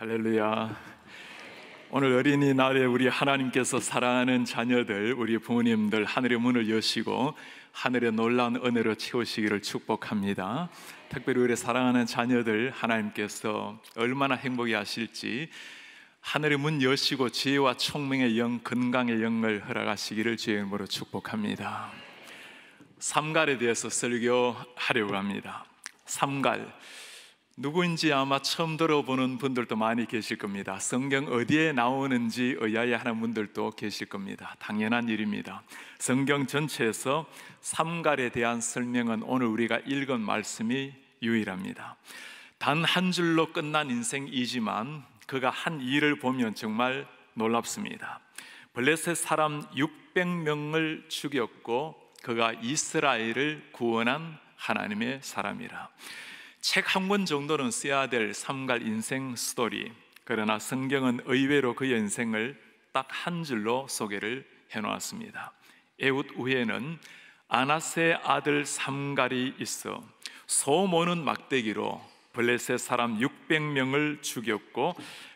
할렐루야. 오늘 어린이날에 우리 하나님께서 사랑하는 자녀들, 우리 부모님들 하늘의 문을 여시고 하늘의 놀라운 은혜로 채우시기를 축복합니다. 특별히 우리 사랑하는 자녀들 하나님께서 얼마나 행복해 하실지 하늘의 문 여시고 지혜와 총명의 영, 건강의 영을 허락하시기를 주의 이름으로 축복합니다. 삼갈에 대해서 설교하려고 합니다. 삼갈. 누구인지 아마 처음 들어보는 분들도 많이 계실 겁니다. 성경 어디에 나오는지 의아해하는 분들도 계실 겁니다. 당연한 일입니다. 성경 전체에서 삼갈에 대한 설명은 오늘 우리가 읽은 말씀이 유일합니다. 단 한 줄로 끝난 인생이지만 그가 한 일을 보면 정말 놀랍습니다. 블레셋 사람 600명을 죽였고 그가 이스라엘을 구원한 하나님의 사람이라. 책한권 정도는 써야 될 삼갈 인생 스토리. 그러나 성경은 의외로 그의 인생을 딱 한 줄로 소개를 해놓았습니다. 에웃 후에는 아나스의 아들 삼갈이 있어 소모는 막대기로 블레셋 사람 600명을 죽였고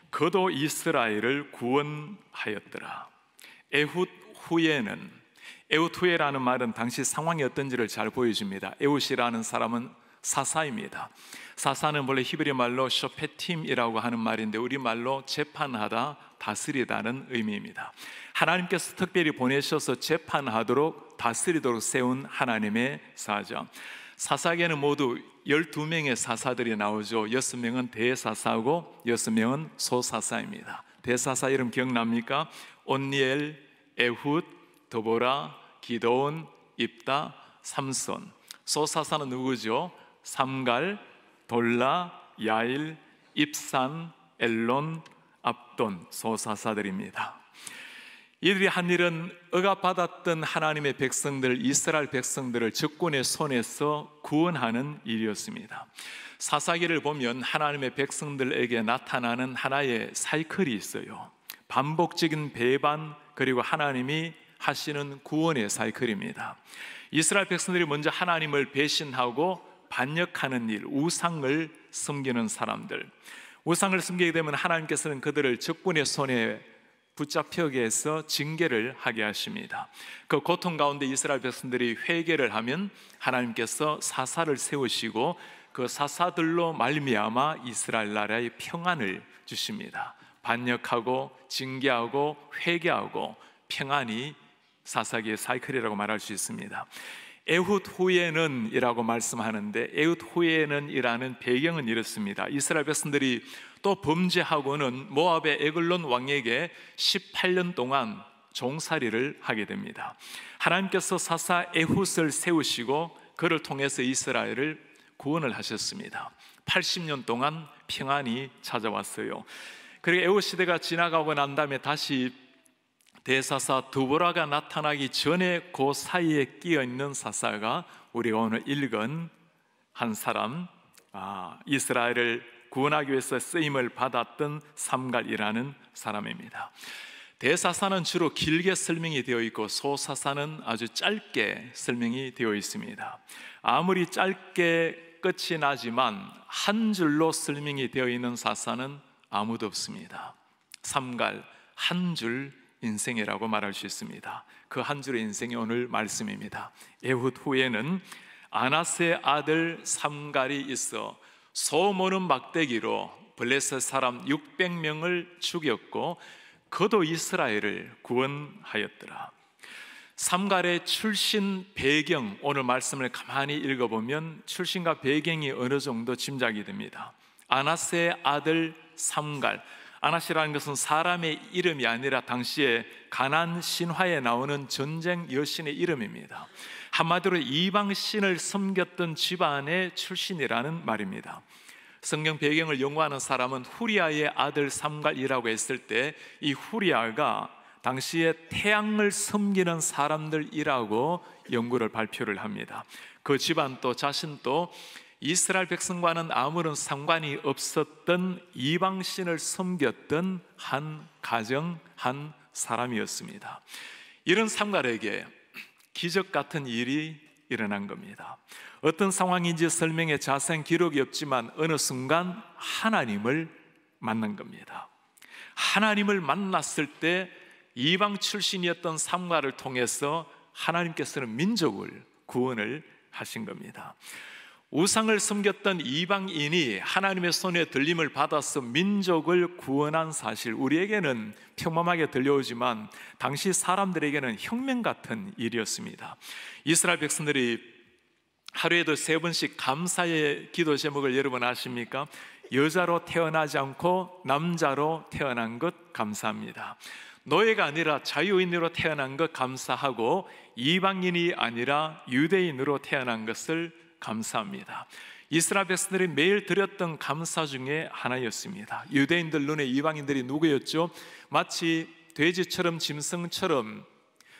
그도 이스라엘을 구원하였더라. 에훗 후에는 에훗 후에라는 말은 당시 상황이 어떤지를 잘 보여줍니다. 에훗이라는 사람은 사사입니다. 사사는 원래 히브리 말로 쇼페팀이라고 하는 말인데 우리 말로 재판하다, 다스리다는 의미입니다. 하나님께서 특별히 보내셔서 재판하도록 다스리도록 세운 하나님의 사자. 사사계는 모두 12명의 사사들이 나오죠. 6명은 대사사고 6명은 소사사입니다. 대사사 이름 기억납니까? 온니엘, 에훗, 도보라, 기도온, 입다, 삼손. 소사사는 누구죠? 삼갈, 돌라, 야일, 입산, 엘론, 압돈, 소사사들입니다. 이들이 한 일은 억압받았던 하나님의 백성들, 이스라엘 백성들을 적군의 손에서 구원하는 일이었습니다. 사사기를 보면 하나님의 백성들에게 나타나는 하나의 사이클이 있어요. 반복적인 배반 그리고 하나님이 하시는 구원의 사이클입니다. 이스라엘 백성들이 먼저 하나님을 배신하고 반역하는 일, 우상을 섬기는 사람들. 우상을 섬기게 되면 하나님께서는 그들을 적군의 손에 붙잡혀게 해서 징계를 하게 하십니다. 그 고통 가운데 이스라엘 백성들이 회개를 하면 하나님께서 사사를 세우시고 그 사사들로 말미암아 이스라엘 나라의 평안을 주십니다. 반역하고 징계하고 회개하고 평안이 사사기의 사이클이라고 말할 수 있습니다. 에훗 후에는이라고 말씀하는데 에훗 후에는이라는 배경은 이렇습니다. 이스라엘 백성들이 또 범죄하고는 모압의 에글론 왕에게 18년 동안 종살이를 하게 됩니다. 하나님께서 사사 에훗을 세우시고 그를 통해서 이스라엘을 구원을 하셨습니다. 80년 동안 평안이 찾아왔어요. 그리고 에훗 시대가 지나가고 난 다음에 다시 대사사 두보라가 나타나기 전에 그 사이에 끼어 있는 사사가 우리가 오늘 읽은 한 사람 아, 이스라엘을 구원하기 위해서 쓰임을 받았던 삼갈이라는 사람입니다. 대사사는 주로 길게 설명이 되어 있고 소사사는 아주 짧게 설명이 되어 있습니다. 아무리 짧게 끝이 나지만 한 줄로 설명이 되어 있는 사사는 아무도 없습니다. 삼갈 한줄 인생이라고 말할 수 있습니다. 그 한 줄의 인생이 오늘 말씀입니다. 에훗 후에는 아나스의 아들 삼갈이 있어 소모는 막대기로 블레셋 사람 600명을 죽였고 그도 이스라엘을 구원하였더라. 삼갈의 출신 배경 오늘 말씀을 가만히 읽어보면 출신과 배경이 어느 정도 짐작이 됩니다. 아나스의 아들 삼갈 아나시라는 것은 사람의 이름이 아니라 당시에 가난 신화에 나오는 전쟁 여신의 이름입니다. 한마디로 이방 신을 섬겼던 집안의 출신이라는 말입니다. 성경 배경을 연구하는 사람은 후리아의 아들 삼갈이라고 했을 때 이 후리아가 당시에 태양을 섬기는 사람들이라고 연구를 발표를 합니다. 그 집안 또 자신 또 이스라엘 백성과는 아무런 상관이 없었던 이방신을 섬겼던 한 가정, 한 사람이었습니다. 이런 삼갈에게 기적 같은 일이 일어난 겁니다. 어떤 상황인지 설명에 자세한 기록이 없지만 어느 순간 하나님을 만난 겁니다. 하나님을 만났을 때 이방 출신이었던 삼가를 통해서 하나님께서는 민족을 구원을 하신 겁니다. 우상을 섬겼던 이방인이 하나님의 손에 들림을 받아서 민족을 구원한 사실 우리에게는 평범하게 들려오지만 당시 사람들에게는 혁명 같은 일이었습니다. 이스라엘 백성들이 하루에도 세 번씩 감사의 기도 제목을 여러분 아십니까? 여자로 태어나지 않고 남자로 태어난 것 감사합니다. 노예가 아니라 자유인으로 태어난 것 감사하고 이방인이 아니라 유대인으로 태어난 것을 감사합니다. 이스라엘 백성들이 매일 드렸던 감사 중에 하나였습니다. 유대인들 눈에 이방인들이 누구였죠? 마치 돼지처럼 짐승처럼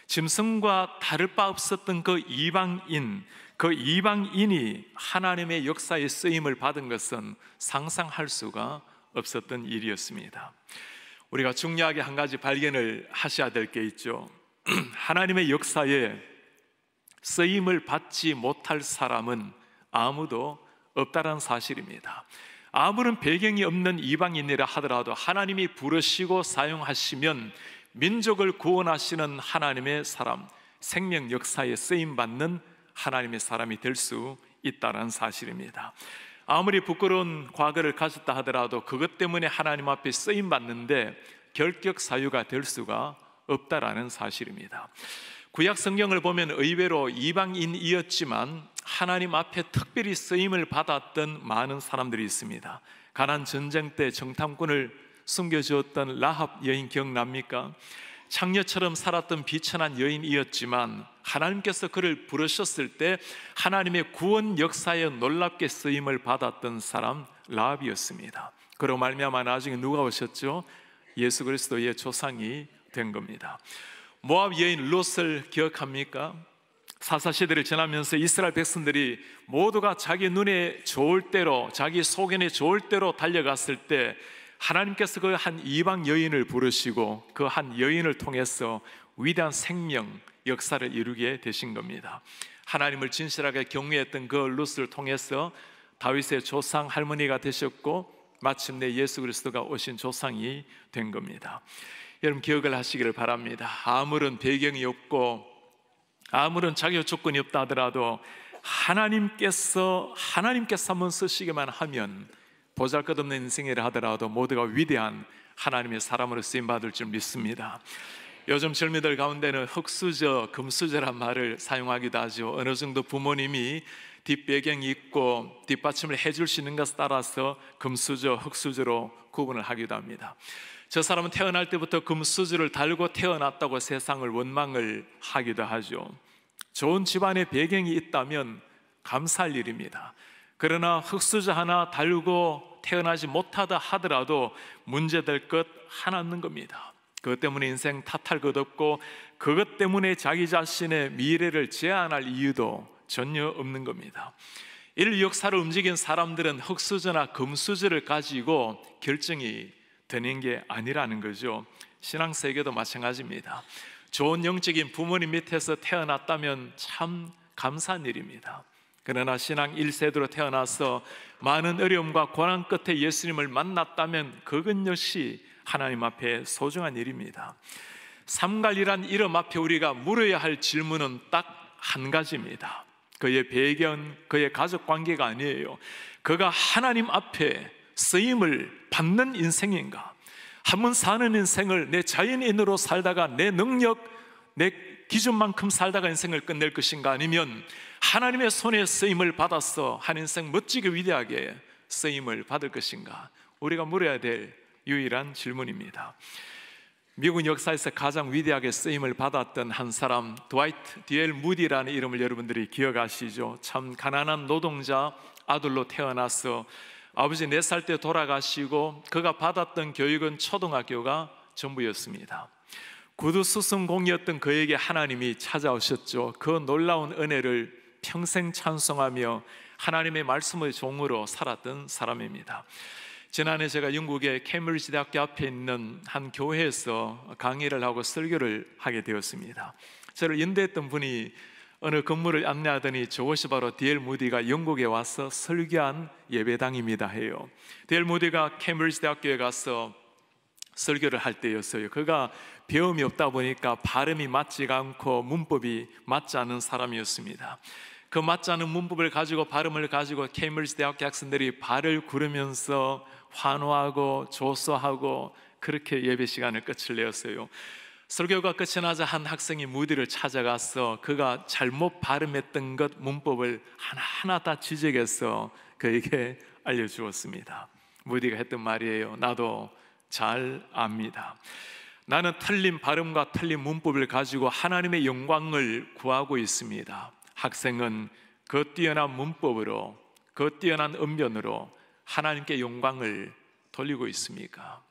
짐승과 다를 바 없었던 그 이방인, 그 이방인이 하나님의 역사에 쓰임을 받은 것은 상상할 수가 없었던 일이었습니다. 우리가 중요하게 한 가지 발견을 하셔야 될 게 있죠. 하나님의 역사에 쓰임을 받지 못할 사람은 아무도 없다는 사실입니다. 아무런 배경이 없는 이방인이라 하더라도 하나님이 부르시고 사용하시면 민족을 구원하시는 하나님의 사람, 생명 역사에 쓰임 받는 하나님의 사람이 될 수 있다는 사실입니다. 아무리 부끄러운 과거를 가졌다 하더라도 그것 때문에 하나님 앞에 쓰임 받는데 결격 사유가 될 수가 없다라는 사실입니다. 구약 성경을 보면 의외로 이방인이었지만 하나님 앞에 특별히 쓰임을 받았던 많은 사람들이 있습니다. 가난 전쟁 때 정탐꾼을 숨겨주었던 라합 여인 기억납니까? 창녀처럼 살았던 비천한 여인이었지만 하나님께서 그를 부르셨을 때 하나님의 구원 역사에 놀랍게 쓰임을 받았던 사람 라합이었습니다. 그로 말미암아 나중에 누가 오셨죠? 예수 그리스도의 조상이 된 겁니다. 모압 여인 롯을 기억합니까? 사사 시대를 지나면서 이스라엘 백성들이 모두가 자기 눈에 좋을 대로 자기 소견에 좋을 대로 달려갔을 때 하나님께서 그 한 이방 여인을 부르시고 그 한 여인을 통해서 위대한 생명 역사를 이루게 되신 겁니다. 하나님을 진실하게 경외했던 그 룻을 통해서 다윗의 조상 할머니가 되셨고 마침내 예수 그리스도가 오신 조상이 된 겁니다. 여러분 기억을 하시기를 바랍니다. 아무런 배경이 없고 아무런 자격 조건이 없다 하더라도 하나님께서 하나님께서 한번 쓰시기만 하면 보잘것없는 인생이라 하더라도 모두가 위대한 하나님의 사람으로 쓰임 받을 줄 믿습니다. 요즘 젊이들 가운데는 흙수저, 금수저란 말을 사용하기도 하죠. 어느 정도 부모님이 뒷배경이 있고 뒷받침을 해 줄 수 있는 것에 따라서 금수저, 흙수저로 구분을 하기도 합니다. 저 사람은 태어날 때부터 금수저를 달고 태어났다고 세상을 원망을 하기도 하죠. 좋은 집안의 배경이 있다면 감사할 일입니다. 그러나 흙수저 하나 달고 태어나지 못하다 하더라도 문제될 것 하나 없는 겁니다. 그것 때문에 인생 탓할 것 없고 그것 때문에 자기 자신의 미래를 제한할 이유도 전혀 없는 겁니다. 인류 역사를 움직인 사람들은 흙수저나 금수저를 가지고 결정이 되는 게 아니라는 거죠. 신앙 세계도 마찬가지입니다. 좋은 영적인 부모님 밑에서 태어났다면 참 감사한 일입니다. 그러나 신앙 1세대로 태어나서 많은 어려움과 고난 끝에 예수님을 만났다면 그것 역시 하나님 앞에 소중한 일입니다. 삼갈이란 이름 앞에 우리가 물어야 할 질문은 딱 한 가지입니다. 그의 배경, 그의 가족 관계가 아니에요. 그가 하나님 앞에 쓰임을 받는 인생인가? 한 번 사는 인생을 내 자연인으로 살다가 내 능력, 내 기준만큼 살다가 인생을 끝낼 것인가? 아니면 하나님의 손에 쓰임을 받았어 한 인생 멋지게 위대하게 쓰임을 받을 것인가? 우리가 물어야 될 유일한 질문입니다. 미국 역사에서 가장 위대하게 쓰임을 받았던 한 사람 드와이트 디엘 무디라는 이름을 여러분들이 기억하시죠? 참 가난한 노동자 아들로 태어나서 아버지 네 살 때 돌아가시고 그가 받았던 교육은 초등학교가 전부였습니다. 구두 수승공이었던 그에게 하나님이 찾아오셨죠. 그 놀라운 은혜를 평생 찬송하며 하나님의 말씀의 종으로 살았던 사람입니다. 지난해 제가 영국의 케임브리지 대학교 앞에 있는 한 교회에서 강의를 하고 설교를 하게 되었습니다. 저를 연대했던 분이 어느 건물을 안내하더니 저것이 바로 디엘 무디가 영국에 와서 설교한 예배당입니다 해요. 디엘 무디가 캠브리지 대학교에 가서 설교를 할 때였어요. 그가 배움이 없다 보니까 발음이 맞지가 않고 문법이 맞지 않은 사람이었습니다. 그 맞지 않은 문법을 가지고 발음을 가지고 케임브리지 대학교 학생들이 발을 구르면서 환호하고 조소하고 그렇게 예배 시간을 끝을 내었어요. 설교가 끝이 나자 한 학생이 무디를 찾아가서 그가 잘못 발음했던 것 문법을 하나하나 다 지적해서 그에게 알려주었습니다. 무디가 했던 말이에요. 나도 잘 압니다. 나는 틀린 발음과 틀린 문법을 가지고 하나님의 영광을 구하고 있습니다. 학생은 그 뛰어난 문법으로 그 뛰어난 음변으로 하나님께 영광을 돌리고 있습니까?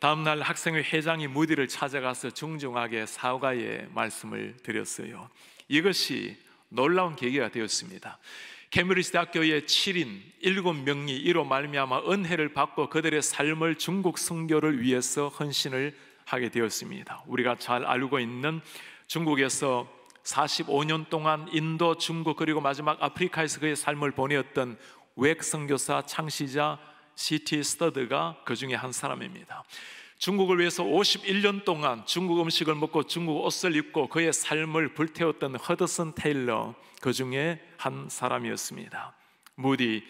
다음 날 학생회 회장이 무디를 찾아가서 중중하게 사과의 말씀을 드렸어요. 이것이 놀라운 계기가 되었습니다. 케미리스 대학교의 7인 7명이 이로 말미암아 은혜를 받고 그들의 삶을 중국 선교를 위해서 헌신을 하게 되었습니다. 우리가 잘 알고 있는 중국에서 45년 동안 인도, 중국 그리고 마지막 아프리카에서 그의 삶을 보내었던 웩 선교사 창시자 시티 스터드가 그 중에 한 사람입니다. 중국을 위해서 51년 동안 중국 음식을 먹고 중국 옷을 입고 그의 삶을 불태웠던 허드슨 테일러 그 중에 한 사람이었습니다. 무디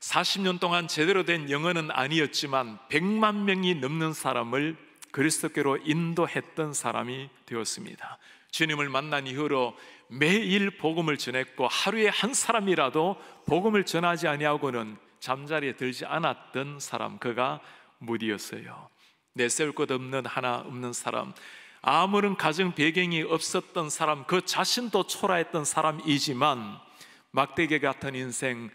40년 동안 제대로 된 영어는 아니었지만 100만 명이 넘는 사람을 그리스도께로 인도했던 사람이 되었습니다. 주님을 만난 이후로 매일 복음을 전했고 하루에 한 사람이라도 복음을 전하지 아니하고는 잠자리에 들지 않았던 사람 그가 무디였어요. 내세울 것 없는 하나 없는 사람 아무런 가정 배경이 없었던 사람 그 자신도 초라했던 사람이지만 막대기 같은 인생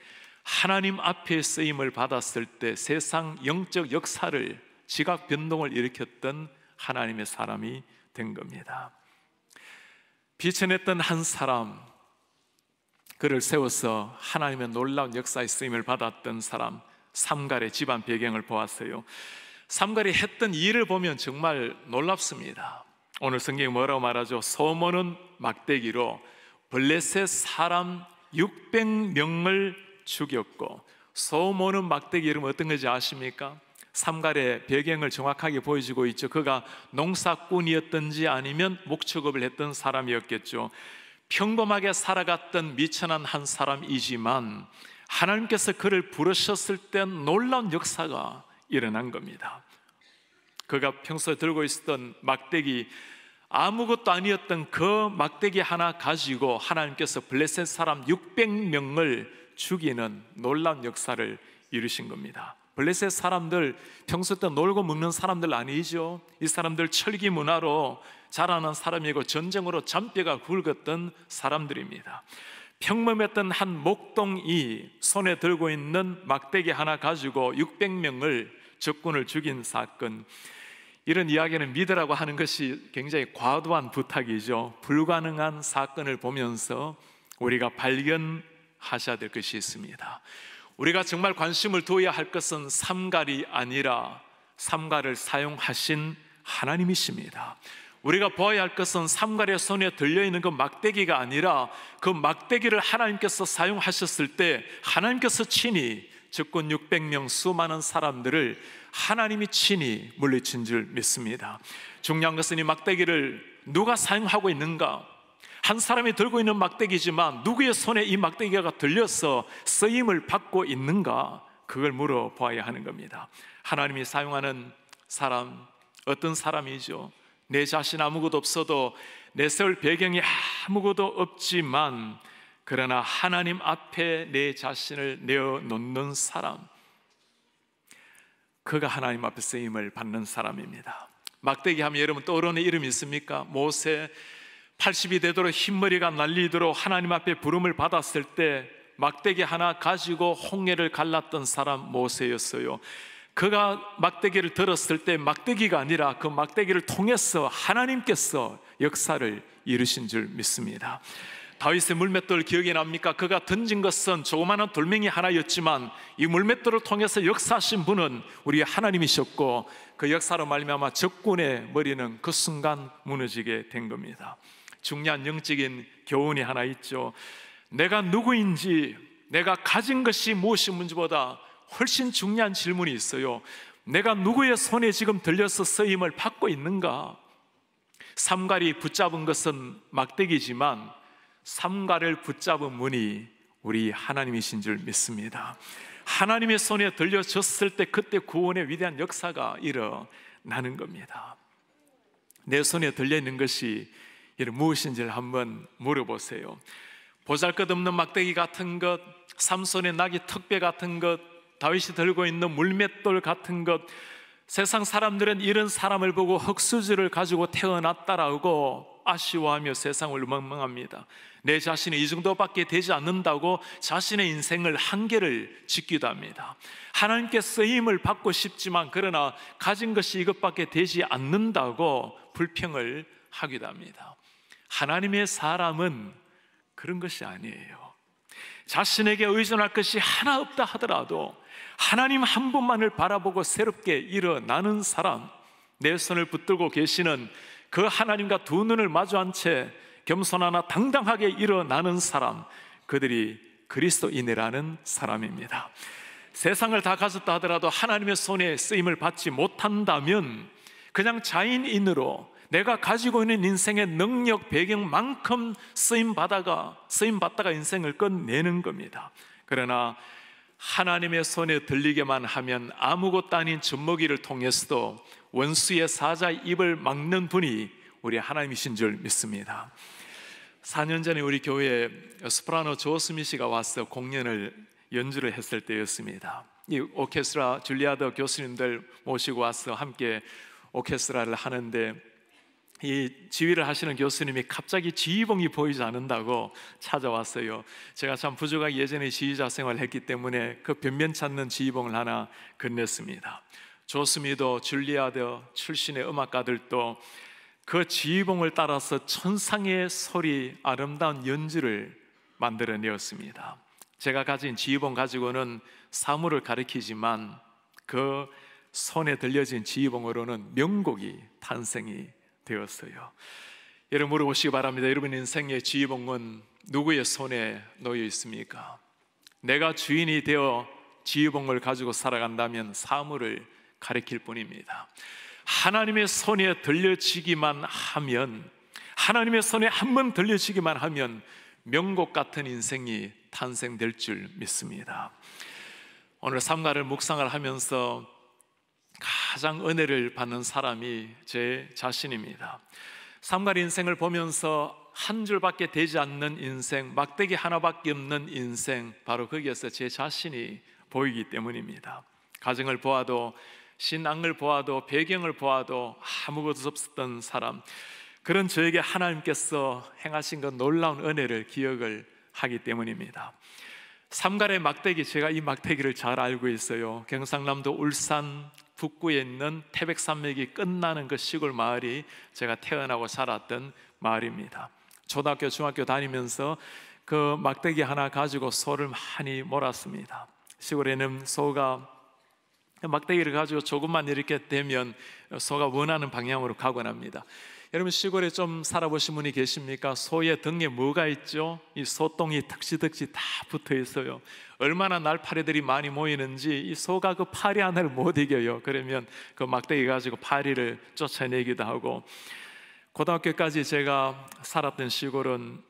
하나님 앞에 쓰임을 받았을 때 세상 영적 역사를 지각 변동을 일으켰던 하나님의 사람이 된 겁니다. 비천했던한 사람 그를 세워서 하나님의 놀라운 역사의 쓰임을 받았던 사람 삼갈의 집안 배경을 보았어요. 삼갈이 했던 일을 보면 정말 놀랍습니다. 오늘 성경이 뭐라고 말하죠? 소모는 막대기로 블레셋 사람 600명을 죽였고 소모는 막대기 이름 어떤 건지 아십니까? 삼갈의 배경을 정확하게 보여주고 있죠. 그가 농사꾼이었든지 아니면 목축업을 했던 사람이었겠죠. 평범하게 살아갔던 미천한 한 사람이지만 하나님께서 그를 부르셨을 때 놀라운 역사가 일어난 겁니다. 그가 평소에 들고 있었던 막대기 아무것도 아니었던 그 막대기 하나 가지고 하나님께서 블레셋 사람 600명을 죽이는 놀라운 역사를 이루신 겁니다. 블레셋 사람들 평소 때 놀고 먹는 사람들 아니죠. 이 사람들 철기 문화로 자라는 사람이고 전쟁으로 잔뼈가 굵었던 사람들입니다. 평범했던 한 목동이 손에 들고 있는 막대기 하나 가지고 600명을 적군을 죽인 사건. 이런 이야기는 믿으라고 하는 것이 굉장히 과도한 부탁이죠. 불가능한 사건을 보면서 우리가 발견하셔야 될 것이 있습니다. 우리가 정말 관심을 두어야 할 것은 삼갈이 아니라 삼갈을 사용하신 하나님이십니다. 우리가 보아야 할 것은 삼가리의 손에 들려있는 그 막대기가 아니라 그 막대기를 하나님께서 사용하셨을 때 하나님께서 친히 적군 600명 수많은 사람들을 하나님이 친히 물리친 줄 믿습니다. 중요한 것은 이 막대기를 누가 사용하고 있는가? 한 사람이 들고 있는 막대기지만 누구의 손에 이 막대기가 들려서 쓰임을 받고 있는가? 그걸 물어봐야 하는 겁니다. 하나님이 사용하는 사람, 어떤 사람이죠? 내 자신 아무것도 없어도 내 세울 배경이 아무것도 없지만 그러나 하나님 앞에 내 자신을 내어놓는 사람 그가 하나님 앞에 쓰임을 받는 사람입니다 막대기 하면 여러분 떠오르는 이름 있습니까? 모세 80이 되도록 흰머리가 날리도록 하나님 앞에 부름을 받았을 때 막대기 하나 가지고 홍해를 갈랐던 사람 모세였어요 그가 막대기를 들었을 때 막대기가 아니라 그 막대기를 통해서 하나님께서 역사를 이루신 줄 믿습니다. 다윗의 물맷돌 기억이 납니까? 그가 던진 것은 조그마한 돌멩이 하나였지만 이 물맷돌을 통해서 역사하신 분은 우리 하나님이셨고 그 역사로 말미암아 적군의 머리는 그 순간 무너지게 된 겁니다. 중요한 영적인 교훈이 하나 있죠. 내가 누구인지 내가 가진 것이 무엇이 문보다 훨씬 중요한 질문이 있어요. 내가 누구의 손에 지금 들려서 쓰임을 받고 있는가? 삼가이 붙잡은 것은 막대기지만 삼가를 붙잡은 문이 우리 하나님이신 줄 믿습니다. 하나님의 손에 들려졌을 때 그때 구원의 위대한 역사가 일어나는 겁니다. 내 손에 들려있는 것이 무엇인지를 한번 물어보세요. 보잘것없는 막대기 같은 것, 삼손의 낙이 턱배 같은 것, 다윗이 들고 있는 물맷돌 같은 것 세상 사람들은 이런 사람을 보고 흙수저를 가지고 태어났다라고 아쉬워하며 세상을 멍멍합니다. 내 자신이 이 정도밖에 되지 않는다고 자신의 인생을 한계를 짓기도 합니다. 하나님께 쓰임을 받고 싶지만 그러나 가진 것이 이것밖에 되지 않는다고 불평을 하기도 합니다. 하나님의 사람은 그런 것이 아니에요. 자신에게 의존할 것이 하나 없다 하더라도 하나님 한 분만을 바라보고 새롭게 일어나는 사람, 내 손을 붙들고 계시는 그 하나님과 두 눈을 마주한 채 겸손하나 당당하게 일어나는 사람, 그들이 그리스도인이라는 사람입니다. 세상을 다 가졌다 하더라도 하나님의 손에 쓰임을 받지 못한다면 그냥 자인인으로 내가 가지고 있는 인생의 능력 배경만큼 쓰임 받다가 쓰임 받다가 인생을 끝내는 겁니다. 그러나 하나님의 손에 들리게만 하면 아무것도 아닌 젖먹이를 통해서도 원수의 사자 입을 막는 분이 우리 하나님이신 줄 믿습니다. 4년 전에 우리 교회에 스프라노 조스미 씨가 와서 공연을 연주를 했을 때였습니다. 이 오케스트라 줄리아드 교수님들 모시고 와서 함께 오케스트라를 하는데 이 지휘를 하시는 교수님이 갑자기 지휘봉이 보이지 않는다고 찾아왔어요. 제가 참 부족하게 예전에 지휘자 생활을 했기 때문에 그 변면 찾는 지휘봉을 하나 건넸습니다. 조스미도 줄리아드 출신의 음악가들도 그 지휘봉을 따라서 천상의 소리 아름다운 연주를 만들어내었습니다. 제가 가진 지휘봉 가지고는 사물을 가리키지만 그 손에 들려진 지휘봉으로는 명곡이 탄생이 되었어요. 여러분 물어보시기 바랍니다. 여러분 인생의 지휘봉은 누구의 손에 놓여 있습니까? 내가 주인이 되어 지휘봉을 가지고 살아간다면 사물을 가리킬 뿐입니다. 하나님의 손에 들려지기만 하면 하나님의 손에 한 번 들려지기만 하면 명곡 같은 인생이 탄생될 줄 믿습니다. 오늘 삼가를 묵상을 하면서 가장 은혜를 받는 사람이 제 자신입니다. 삼갈 인생을 보면서 한 줄밖에 되지 않는 인생, 막대기 하나밖에 없는 인생, 바로 거기에서 제 자신이 보이기 때문입니다. 가정을 보아도 신앙을 보아도 배경을 보아도 아무것도 없었던 사람, 그런 저에게 하나님께서 행하신 그 놀라운 은혜를 기억을 하기 때문입니다. 삼갈의 막대기 제가 이 막대기를 잘 알고 있어요. 경상남도 울산 북구에 있는 태백산맥이 끝나는 그 시골 마을이 제가 태어나고 살았던 마을입니다. 초등학교, 중학교 다니면서 그 막대기 하나 가지고 소를 많이 몰았습니다. 시골에는 소가 막대기를 가지고 조금만 이렇게 되면 소가 원하는 방향으로 가곤 합니다. 여러분 시골에 좀 살아보신 분이 계십니까? 소의 등에 뭐가 있죠? 이 소똥이 득시득시 다 붙어 있어요. 얼마나 날파리들이 많이 모이는지 이 소가 그 파리 하나를 못 이겨요. 그러면 그 막대기 가지고 파리를 쫓아내기도 하고 고등학교까지 제가 살았던 시골은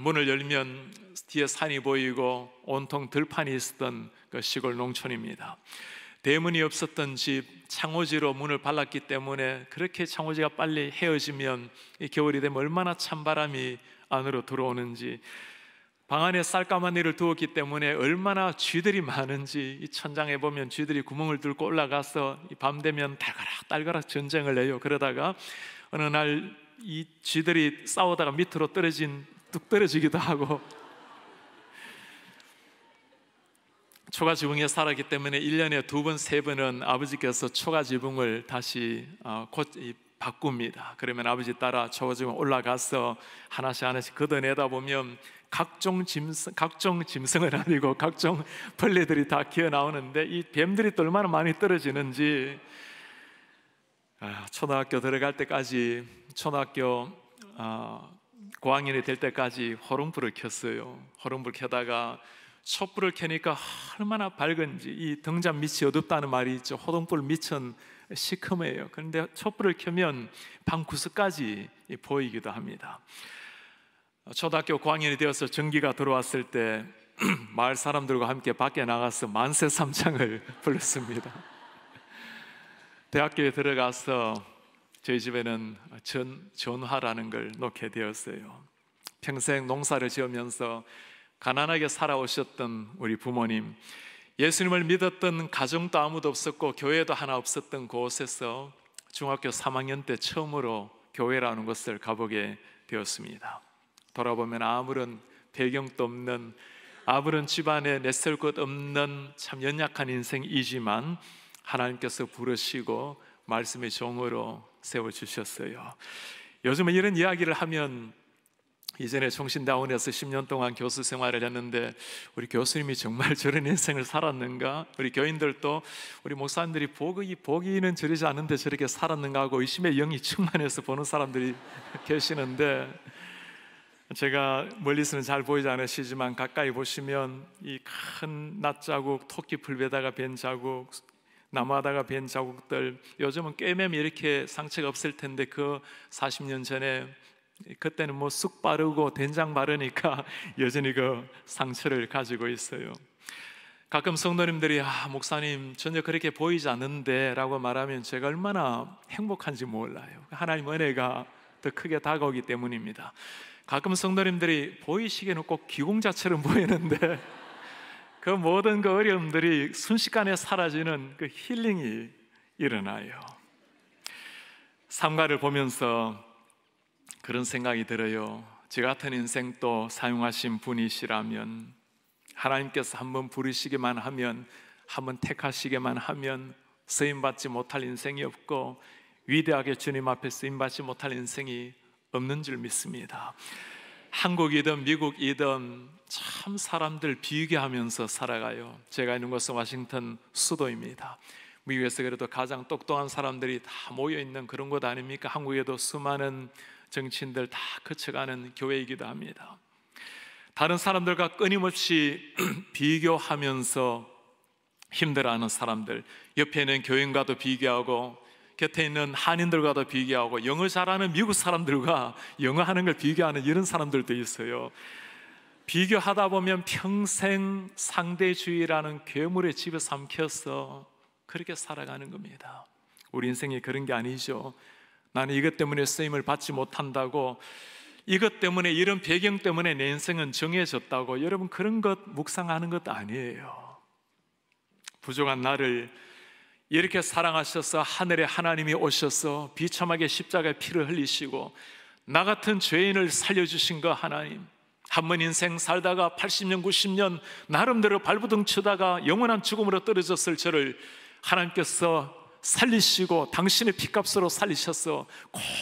문을 열면 뒤에 산이 보이고 온통 들판이 있었던 그 시골 농촌입니다. 대문이 없었던 집 창호지로 문을 발랐기 때문에 그렇게 창호지가 빨리 헤어지면 이 겨울이 되면 얼마나 찬바람이 안으로 들어오는지 방 안에 쌀가마니를 두었기 때문에 얼마나 쥐들이 많은지 이 천장에 보면 쥐들이 구멍을 뚫고 올라가서 밤 되면 달가락 달가락 전쟁을 해요 그러다가 어느 날 이 쥐들이 싸우다가 밑으로 떨어진 뚝 떨어지기도 하고 초가 지붕에 살았기 때문에 1년에 두 번, 세 번은 아버지께서 초가 지붕을 다시 어, 곧 바꿉니다. 그러면 아버지 따라 초가 지붕 올라가서 하나씩 하나씩 걷어내다 보면 각종 짐승, 각종 짐승을 아니고 각종 벌레들이 다 기어 나오는데 이 뱀들이 또 얼마나 많이 떨어지는지 아, 초등학교 들어갈 때까지 초등학교 어, 고학년이 될 때까지 호롱불을 켰어요. 호롱불 켜다가 촛불을 켜니까 얼마나 밝은지 이 등잔 밑이 어둡다는 말이 있죠. 호동불 밑은 시커해요 그런데 촛불을 켜면 방 구석까지 보이기도 합니다. 초등학교 고학년이 되어서 전기가 들어왔을 때 마을 사람들과 함께 밖에 나가서 만세 삼창을 불렀습니다. 대학교에 들어가서 저희 집에는 전 전화라는 걸 놓게 되었어요. 평생 농사를 지으면서 가난하게 살아오셨던 우리 부모님, 예수님을 믿었던 가정도 아무도 없었고 교회도 하나 없었던 곳에서 중학교 3학년 때 처음으로 교회라는 곳을 가보게 되었습니다. 돌아보면 아무런 배경도 없는 아무런 집안에 내설 것 없는 참 연약한 인생이지만 하나님께서 부르시고 말씀의 종으로 세워 주셨어요. 요즘에 이런 이야기를 하면 이전에 총신다운에서 10년 동안 교수 생활을 했는데 우리 교수님이 정말 저런 인생을 살았는가? 우리 교인들도 우리 목사님들이 복이 복이는 저리지 않은데 저렇게 살았는가 하고 의심의 영이 충만해서 보는 사람들이 계시는데 제가 멀리서는 잘 보이지 않으시지만 가까이 보시면 이 큰 낫자국, 토끼풀베다가 벤 자국, 나무하다가벤 자국들 요즘은 꿰매면 이렇게 상처가 없을 텐데 그 40년 전에 그때는 뭐쑥 바르고 된장 바르니까 여전히 그 상처를 가지고 있어요. 가끔 성도님들이 아 목사님 전혀 그렇게 보이지 않는데라고 말하면 제가 얼마나 행복한지 몰라요. 하나님 은혜가 더 크게 다가오기 때문입니다. 가끔 성도님들이 보이시기에는 꼭 기공자처럼 보이는데 그 모든 그 어려움들이 순식간에 사라지는 그 힐링이 일어나요. 삼가를 보면서 그런 생각이 들어요. 저 같은 인생도 사용하신 분이시라면 하나님께서 한번 부르시기만 하면 한번 택하시기만 하면 쓰임 받지 못할 인생이 없고 위대하게 주님 앞에 쓰임 받지 못할 인생이 없는 줄 믿습니다. 한국이든 미국이든 참 사람들 비유게 하면서 살아가요. 제가 있는 곳은 와싱턴 수도입니다. 미국에서 그래도 가장 똑똑한 사람들이 다 모여 있는 그런 곳 아닙니까? 한국에도 수많은 정치인들 다 거쳐가는 교회이기도 합니다. 다른 사람들과 끊임없이 비교하면서 힘들어하는 사람들, 옆에 있는 교인과도 비교하고, 곁에 있는 한인들과도 비교하고, 영어 잘하는 미국 사람들과 영어하는 걸 비교하는 이런 사람들도 있어요. 비교하다 보면 평생 상대주의라는 괴물의 집에 삼켜서 그렇게 살아가는 겁니다. 우리 인생이 그런 게 아니죠. 나는 이것 때문에 쓰임을 받지 못한다고 이것 때문에 이런 배경 때문에 내 인생은 정해졌다고 여러분 그런 것 묵상하는 것 아니에요. 부족한 나를 이렇게 사랑하셔서 하늘에 하나님이 오셔서 비참하게 십자가에 피를 흘리시고 나 같은 죄인을 살려주신 거 하나님 한 번 인생 살다가 80년 90년 나름대로 발부둥 치다가 영원한 죽음으로 떨어졌을 저를 하나님께서 살리시고 당신의 피값으로 살리셔서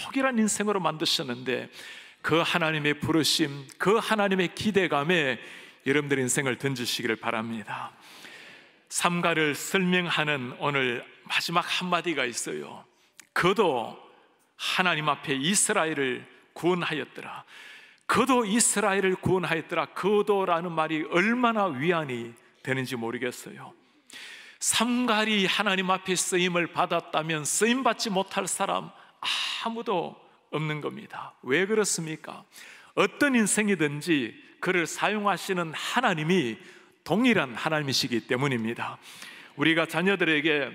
고귀한 인생으로 만드셨는데 그 하나님의 부르심, 그 하나님의 기대감에 여러분들 인생을 던지시기를 바랍니다. 삼가를 설명하는 오늘 마지막 한마디가 있어요. 그도 하나님 앞에 이스라엘을 구원하였더라. 그도 이스라엘을 구원하였더라. 그도라는 말이 얼마나 위안이 되는지 모르겠어요. 삼갈이 하나님 앞에 쓰임을 받았다면 쓰임 받지 못할 사람 아무도 없는 겁니다. 왜 그렇습니까? 어떤 인생이든지 그를 사용하시는 하나님이 동일한 하나님이시기 때문입니다. 우리가 자녀들에게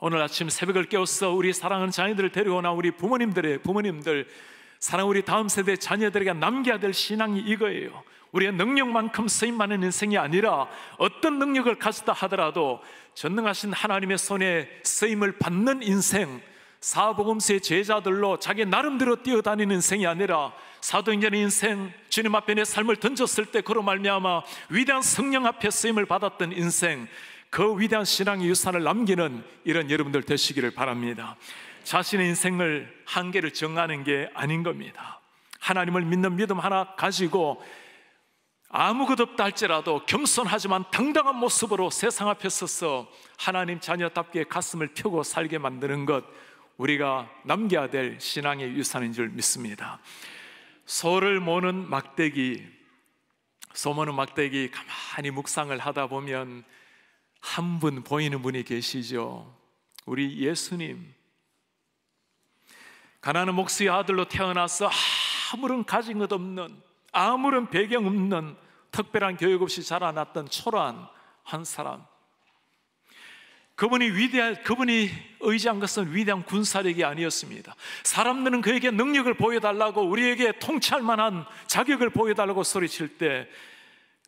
오늘 아침 새벽을 깨웠어 우리 사랑하는 자녀들을 데려오나 우리 부모님들의 부모님들 사랑 우리 다음 세대 자녀들에게 남겨야 될 신앙이 이거예요. 우리의 능력만큼 쓰임 많은 인생이 아니라 어떤 능력을 가졌다 하더라도 전능하신 하나님의 손에 쓰임을 받는 인생 사복음서의 제자들로 자기 나름대로 뛰어다니는 인생이 아니라 사도행전의 인생 주님 앞에 내 삶을 던졌을 때 그로 말미암아 위대한 성령 앞에 쓰임을 받았던 인생 그 위대한 신앙의 유산을 남기는 이런 여러분들 되시기를 바랍니다. 자신의 인생을 한계를 정하는 게 아닌 겁니다. 하나님을 믿는 믿음 하나 가지고 아무것 없다 할지라도 겸손하지만 당당한 모습으로 세상 앞에 서서 하나님 자녀답게 가슴을 펴고 살게 만드는 것 우리가 남겨야 될 신앙의 유산인 줄 믿습니다. 소를 모는 막대기, 소 모는 막대기 가만히 묵상을 하다 보면 한 분 보이는 분이 계시죠. 우리 예수님. 가나는 목수의 아들로 태어나서 아무런 가진 것 없는 아무런 배경 없는 특별한 교육 없이 자라났던 초라한 한 사람. 그분이 위대한 그분이 의지한 것은 위대한 군사력이 아니었습니다. 사람들은 그에게 능력을 보여달라고 우리에게 통치할 만한 자격을 보여달라고 소리칠 때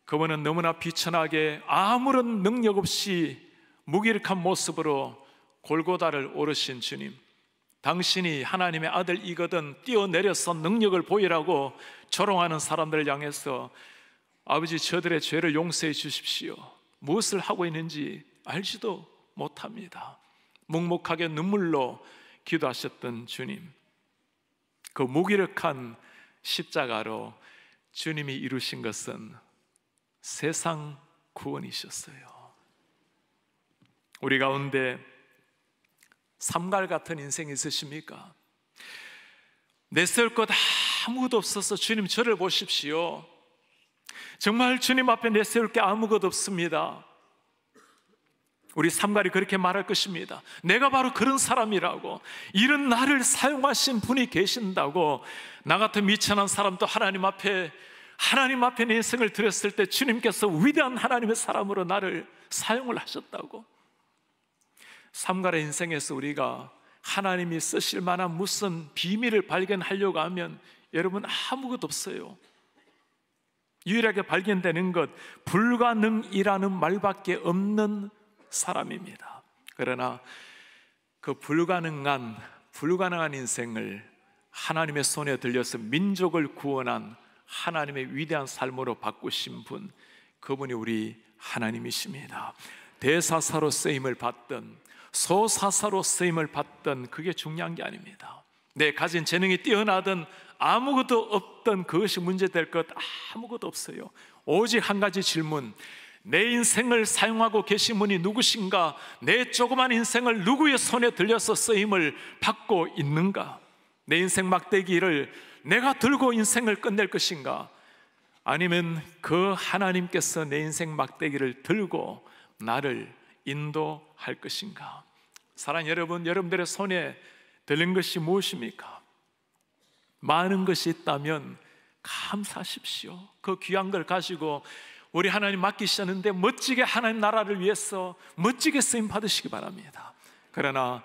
그분은 너무나 비천하게 아무런 능력 없이 무기력한 모습으로 골고다를 오르신 주님. 당신이 하나님의 아들이거든 뛰어내려서 능력을 보이라고 조롱하는 사람들을 향해서 아버지 저들의 죄를 용서해 주십시오. 무엇을 하고 있는지 알지도 못합니다. 묵묵하게 눈물로 기도하셨던 주님. 그 무기력한 십자가로 주님이 이루신 것은 세상 구원이셨어요. 우리 가운데 삼갈 같은 인생 있으십니까? 내세것 아무것도 없어서 주님 저를 보십시오. 정말 주님 앞에 내세울 게 아무것도 없습니다. 우리 삼갈이 그렇게 말할 것입니다. 내가 바로 그런 사람이라고 이런 나를 사용하신 분이 계신다고 나 같은 미천한 사람도 하나님 앞에 하나님 앞에 내 인생을 드렸을 때 주님께서 위대한 하나님의 사람으로 나를 사용을 하셨다고 삼가의 인생에서 우리가 하나님이 쓰실 만한 무슨 비밀을 발견하려고 하면 여러분 아무것도 없어요. 유일하게 발견되는 것 불가능이라는 말밖에 없는 사람입니다. 그러나 그 불가능한 불가능한 인생을 하나님의 손에 들려서 민족을 구원한 하나님의 위대한 삶으로 바꾸신 분 그분이 우리 하나님이십니다. 대사사로 쓰임을 받던 소사사로 쓰임을 받던 그게 중요한 게 아닙니다. 내 가진 재능이 뛰어나든 아무것도 없던 그것이 문제될 것 아무것도 없어요. 오직 한 가지 질문. 내 인생을 사용하고 계신 분이 누구신가? 내 조그만 인생을 누구의 손에 들려서 쓰임을 받고 있는가? 내 인생 막대기를 내가 들고 인생을 끝낼 것인가? 아니면 그 하나님께서 내 인생 막대기를 들고 나를 인도할 것인가? 사랑 여러분, 여러분들의 손에 들린 것이 무엇입니까? 많은 것이 있다면 감사하십시오. 그 귀한 걸 가지고 우리 하나님 맡기셨는데 멋지게 하나님 나라를 위해서 멋지게 쓰임 받으시기 바랍니다. 그러나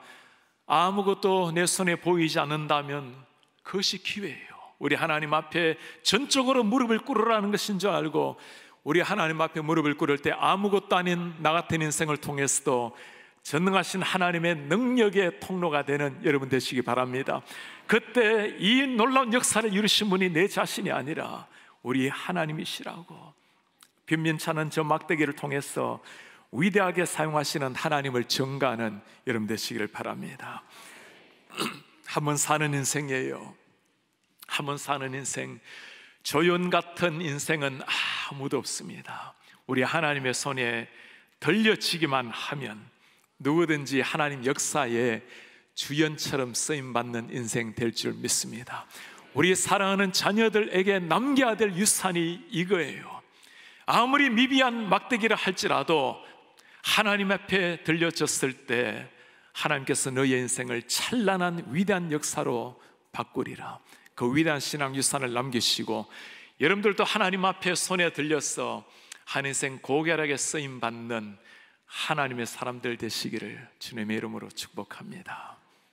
아무것도 내 손에 보이지 않는다면 그것이 기회예요. 우리 하나님 앞에 전적으로 무릎을 꿇으라는 것인 줄 알고 우리 하나님 앞에 무릎을 꿇을 때 아무것도 아닌 나 같은 인생을 통해서도 전능하신 하나님의 능력의 통로가 되는 여러분 되시기 바랍니다. 그때 이 놀라운 역사를 이루신 분이 내 자신이 아니라 우리 하나님이시라고 빈민차는 저 막대기를 통해서 위대하게 사용하시는 하나님을 증가하는 여러분 되시기를 바랍니다. 한번 사는 인생이에요. 한번 사는 인생. 조연 같은 인생은 아무도 없습니다. 우리 하나님의 손에 들려치기만 하면 누구든지 하나님 역사에 주연처럼 쓰임 받는 인생 될 줄 믿습니다. 우리 사랑하는 자녀들에게 남겨야 될 유산이 이거예요. 아무리 미비한 막대기를 할지라도 하나님 앞에 들려졌을 때 하나님께서 너의 인생을 찬란한 위대한 역사로 바꾸리라. 그 위대한 신앙 유산을 남기시고 여러분들도 하나님 앞에 손에 들려서 한 인생 고결하게 쓰임 받는 하나님의 사람들 되시기를 주님의 이름으로 축복합니다.